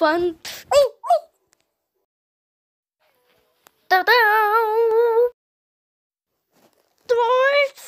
fun. Da da Dwarf!